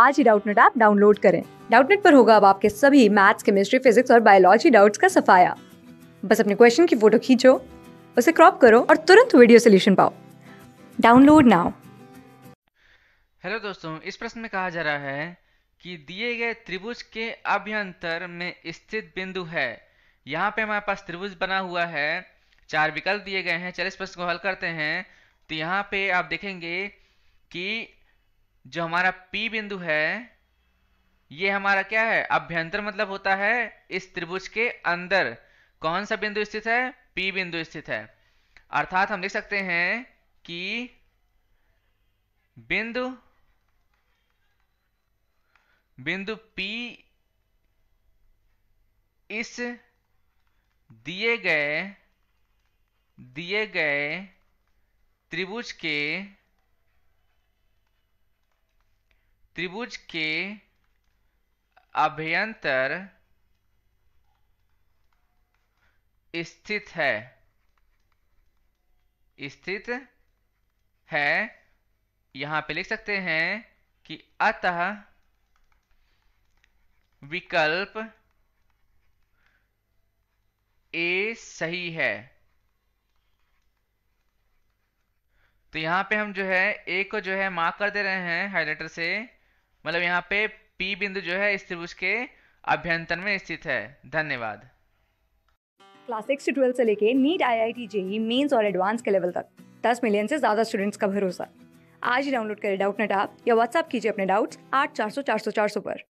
आज ही Doubtnut app download करें डाउटनेट पर होगा अब आपके सभी मैथ्स केमिस्ट्री फिजिक्स और बायोलॉजी डाउट्स का सफाया बस अपने क्वेश्चन की फोटो खींचो उसे क्रॉप करो और तुरंत वीडियो सोल्यूशन पाओ डाउनलोड नाउ हेलो दोस्तों इस प्रश्न में कहा जा रहा है कि दिए गए त्रिभुज के अभ्यंतर में स्थित बिंदु है यहाँ पे हमारे पास त्रिभुज बना हुआ है चार विकल्प दिए गए हैं चलिए इस प्रश्न को हल करते हैं तो यहाँ पे आप देखेंगे कि जो हमारा P बिंदु है ये हमारा क्या है अभ्यंतर मतलब होता है इस त्रिभुज के अंदर कौन सा बिंदु स्थित है P बिंदु स्थित है अर्थात हम लिख सकते हैं कि बिंदु बिंदु P इस दिए गए दिए गए त्रिभुज के त्रिभुज के अभ्यंतर स्थित है स्थित है यहां पे लिख सकते हैं कि अतः विकल्प ए सही है तो यहां पे हम जो है ए को जो है मार्क कर दे रहे हैं हाईलाइटर से मतलब यहाँ पे पी बिंदु जो है इस त्रिभुज के अभ्यंतर में स्थित है धन्यवाद क्लास सिक्स ट्वेल्थ से लेके NEET I I T JEE mains और एडवांस के लेवल तक दस मिलियन से ज़्यादा स्टूडेंट्स का भरोसा आज ही डाउनलोड करें डाउट नेट आप या व्हाट्सअप कीजिए अपने डाउट्स आठ चार सौ चार सौ चार सौ पर